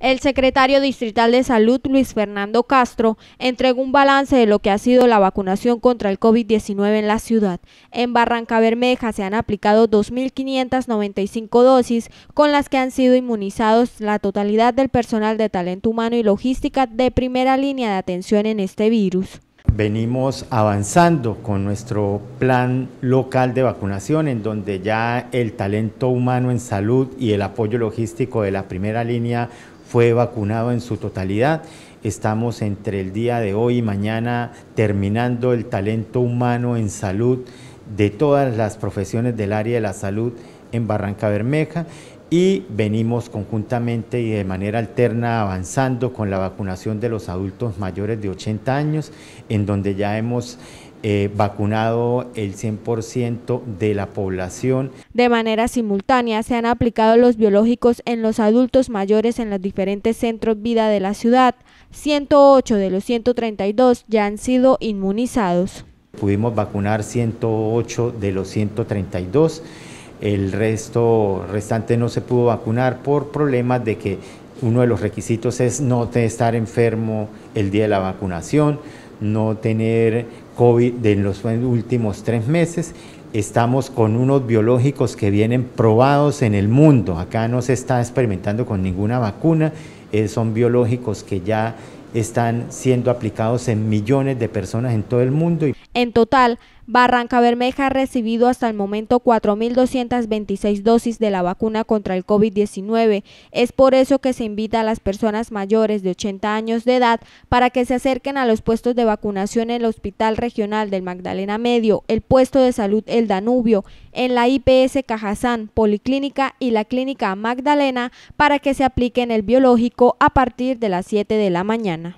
El secretario distrital de Salud, Luis Fernando Castro, entregó un balance de lo que ha sido la vacunación contra el COVID-19 en la ciudad. En Barranca Bermeja se han aplicado 2.595 dosis, con las que han sido inmunizados la totalidad del personal de talento humano y logística de primera línea de atención en este virus. Venimos avanzando con nuestro plan local de vacunación en donde ya el talento humano en salud y el apoyo logístico de la primera línea fue vacunado en su totalidad. Estamos entre el día de hoy y mañana terminando el talento humano en salud de todas las profesiones del área de la salud en Barranca Bermeja y venimos conjuntamente y de manera alterna avanzando con la vacunación de los adultos mayores de 80 años, en donde ya hemos eh, vacunado el 100% de la población. De manera simultánea se han aplicado los biológicos en los adultos mayores en los diferentes centros vida de la ciudad. 108 de los 132 ya han sido inmunizados. Pudimos vacunar 108 de los 132 el resto restante no se pudo vacunar por problemas de que uno de los requisitos es no estar enfermo el día de la vacunación, no tener COVID en los últimos tres meses. Estamos con unos biológicos que vienen probados en el mundo. Acá no se está experimentando con ninguna vacuna. Eh, son biológicos que ya están siendo aplicados en millones de personas en todo el mundo. En total, Barranca Bermeja ha recibido hasta el momento 4.226 dosis de la vacuna contra el COVID-19. Es por eso que se invita a las personas mayores de 80 años de edad para que se acerquen a los puestos de vacunación en el Hospital Regional del Magdalena Medio, el puesto de salud El Danubio, en la IPS Cajazán, Policlínica y la Clínica Magdalena para que se apliquen el biológico a partir de las 7 de la mañana.